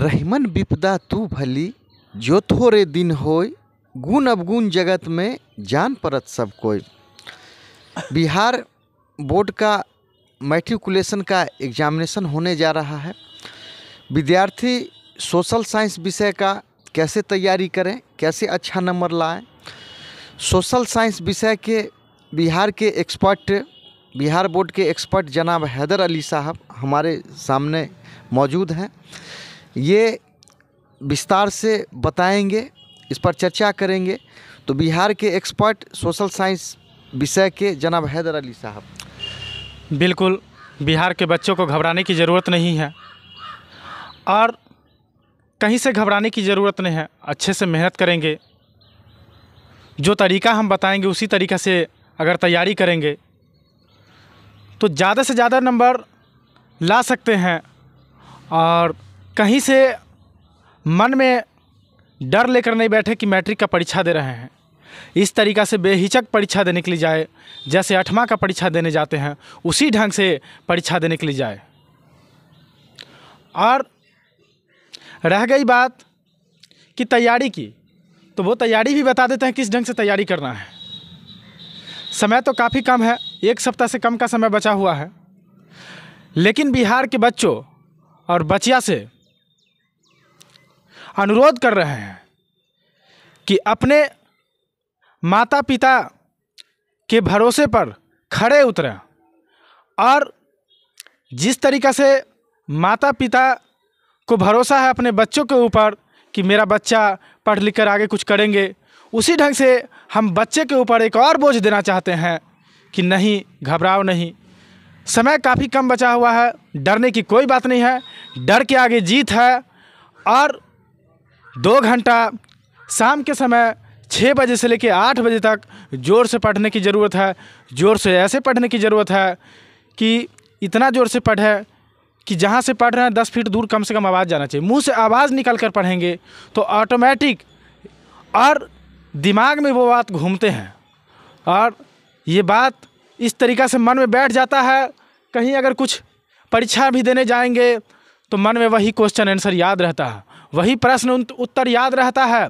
रहीमन विपदा तू भली जो थोड़े दिन होय गुण अवगुण जगत में जान परत सब कोई बिहार बोर्ड का मैट्रिकुलेशन का एग्जामिनेशन होने जा रहा है विद्यार्थी सोशल साइंस विषय का कैसे तैयारी करें कैसे अच्छा नंबर लाएं सोशल साइंस विषय के बिहार के एक्सपर्ट बिहार बोर्ड के एक्सपर्ट जनाब हैदर अली साहब हमारे सामने मौजूद हैं ये विस्तार से बताएंगे इस पर चर्चा करेंगे तो बिहार के एक्सपर्ट सोशल साइंस विषय के जनाब हैदर अली साहब बिल्कुल बिहार के बच्चों को घबराने की ज़रूरत नहीं है और कहीं से घबराने की ज़रूरत नहीं है अच्छे से मेहनत करेंगे जो तरीका हम बताएंगे उसी तरीका से अगर तैयारी करेंगे तो ज़्यादा से ज़्यादा नंबर ला सकते हैं और कहीं से मन में डर लेकर नहीं बैठे कि मैट्रिक का परीक्षा दे रहे हैं इस तरीक़ा से बेहिचक परीक्षा देने के लिए जाए जैसे आठवा का परीक्षा देने जाते हैं उसी ढंग से परीक्षा देने के लिए जाए और रह गई बात कि तैयारी की तो वो तैयारी भी बता देते हैं किस ढंग से तैयारी करना है समय तो काफ़ी कम है एक सप्ताह से कम का समय बचा हुआ है लेकिन बिहार के बच्चों और बचिया से अनुरोध कर रहे हैं कि अपने माता पिता के भरोसे पर खड़े उतरें और जिस तरीक़ा से माता पिता को भरोसा है अपने बच्चों के ऊपर कि मेरा बच्चा पढ़ लिख कर आगे कुछ करेंगे उसी ढंग से हम बच्चे के ऊपर एक और बोझ देना चाहते हैं कि नहीं घबराओ नहीं समय काफ़ी कम बचा हुआ है डरने की कोई बात नहीं है डर के आगे जीत है और दो घंटा शाम के समय छः बजे से लेकर आठ बजे तक ज़ोर से पढ़ने की ज़रूरत है ज़ोर से ऐसे पढ़ने की ज़रूरत है कि इतना ज़ोर से पढ़े कि जहाँ से पढ़ रहे हैं दस फीट दूर कम से कम आवाज़ जाना चाहिए मुंह से आवाज़ निकल कर पढ़ेंगे तो ऑटोमेटिक और दिमाग में वो बात घूमते हैं और ये बात इस तरीक़ा से मन में बैठ जाता है कहीं अगर कुछ परीक्षा भी देने जाएंगे तो मन में वही क्वेश्चन आंसर याद रहता है वही प्रश्न उत्तर याद रहता है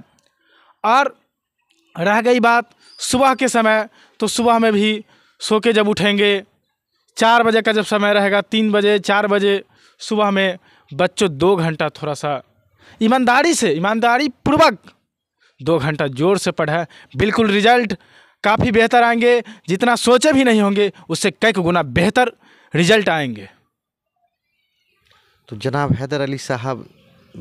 और रह गई बात सुबह के समय तो सुबह में भी सो के जब उठेंगे चार बजे का जब समय रहेगा तीन बजे चार बजे सुबह में बच्चों दो घंटा थोड़ा सा ईमानदारी से ईमानदारी पूर्वक दो घंटा जोर से पढ़ा बिल्कुल रिजल्ट काफ़ी बेहतर आएंगे जितना सोचे भी नहीं होंगे उससे कई गुना बेहतर रिजल्ट आएंगे तो जनाब हैदर अली साहब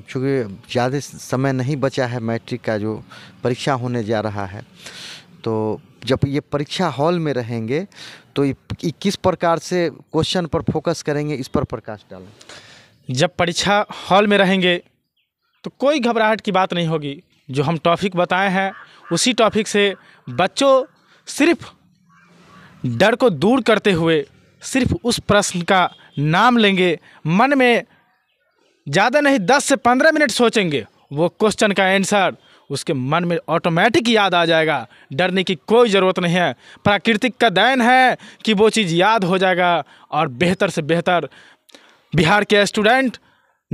चूँकि ज़्यादा समय नहीं बचा है मैट्रिक का जो परीक्षा होने जा रहा है तो जब ये परीक्षा हॉल में रहेंगे तो किस प्रकार से क्वेश्चन पर फोकस करेंगे इस पर प्रकाश डालें जब परीक्षा हॉल में रहेंगे तो कोई घबराहट की बात नहीं होगी जो हम टॉपिक बताए हैं उसी टॉपिक से बच्चों सिर्फ डर को दूर करते हुए सिर्फ उस प्रश्न का नाम लेंगे मन में ज़्यादा नहीं दस से पंद्रह मिनट सोचेंगे वो क्वेश्चन का आंसर उसके मन में ऑटोमेटिक याद आ जाएगा डरने की कोई ज़रूरत नहीं है प्राकृतिक का दैन है कि वो चीज़ याद हो जाएगा और बेहतर से बेहतर बिहार के स्टूडेंट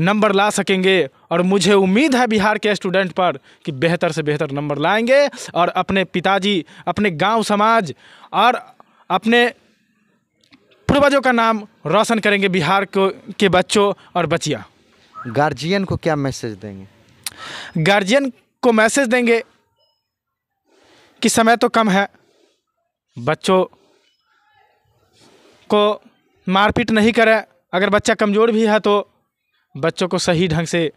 नंबर ला सकेंगे और मुझे उम्मीद है बिहार के स्टूडेंट पर कि बेहतर से बेहतर नंबर लाएंगे और अपने पिताजी अपने गांव समाज और अपने पूर्वजों का नाम रोशन करेंगे बिहार को के बच्चों और बच्चियाँ गार्जियन को क्या मैसेज देंगे गार्जियन को मैसेज देंगे कि समय तो कम है बच्चों को मारपीट नहीं करें अगर बच्चा कमज़ोर भी है तो बच्चों को सही ढंग से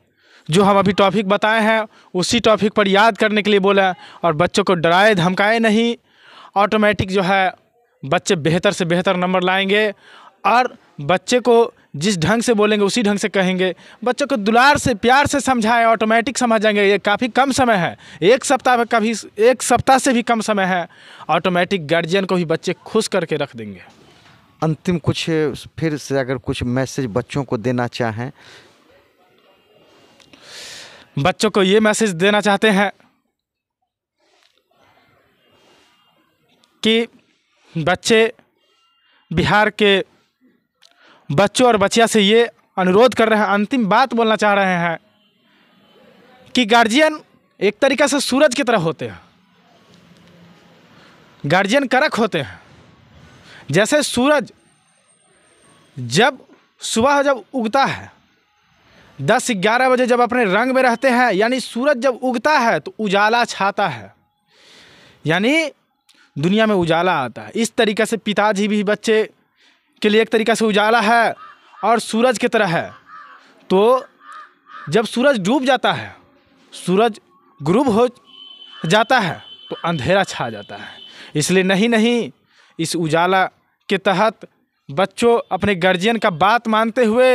जो हम अभी टॉपिक बताए हैं उसी टॉपिक पर याद करने के लिए बोला और बच्चों को डराए धमकाए नहीं ऑटोमेटिक जो है बच्चे बेहतर से बेहतर नंबर लाएंगे और बच्चे को जिस ढंग से बोलेंगे उसी ढंग से कहेंगे बच्चों को दुलार से प्यार से समझाएं ऑटोमेटिक समझ जाएंगे ये काफ़ी कम समय है एक सप्ताह में कभी एक सप्ताह से भी कम समय है ऑटोमेटिक गार्जियन को भी बच्चे खुश करके रख देंगे अंतिम कुछ फिर से अगर कुछ मैसेज बच्चों को देना चाहें बच्चों को ये मैसेज देना चाहते हैं कि बच्चे बिहार के बच्चों और बच्चिया से ये अनुरोध कर रहे हैं अंतिम बात बोलना चाह रहे हैं कि गार्जियन एक तरीक़ा से सूरज की तरह होते हैं गार्जियन करक होते हैं जैसे सूरज जब सुबह जब उगता है दस ग्यारह बजे जब अपने रंग में रहते हैं यानी सूरज जब उगता है तो उजाला छाता है यानी दुनिया में उजाला आता है इस तरीके से पिताजी भी बच्चे के लिए एक तरीक़ा से उजाला है और सूरज की तरह है तो जब सूरज डूब जाता है सूरज ग्रूब हो जाता है तो अंधेरा छा जाता है इसलिए नहीं नहीं इस उजाला के तहत बच्चों अपने गार्जियन का बात मानते हुए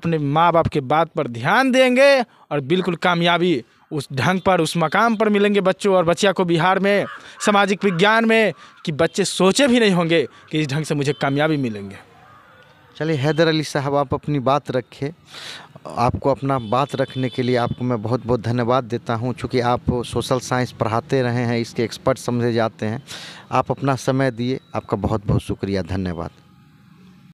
अपने माँ बाप के बात पर ध्यान देंगे और बिल्कुल कामयाबी उस ढंग पर उस मकाम पर मिलेंगे बच्चों और बच्चिया को बिहार में सामाजिक विज्ञान में कि बच्चे सोचे भी नहीं होंगे कि इस ढंग से मुझे कामयाबी मिलेंगे चलिए हैदर अली साहब आप अपनी बात रखें आपको अपना बात रखने के लिए आपको मैं बहुत बहुत धन्यवाद देता हूं चूँकि आप सोशल साइंस पढ़ाते रहे हैं इसके एक्सपर्ट समझे जाते हैं आप अपना समय दिए आपका बहुत बहुत शुक्रिया धन्यवाद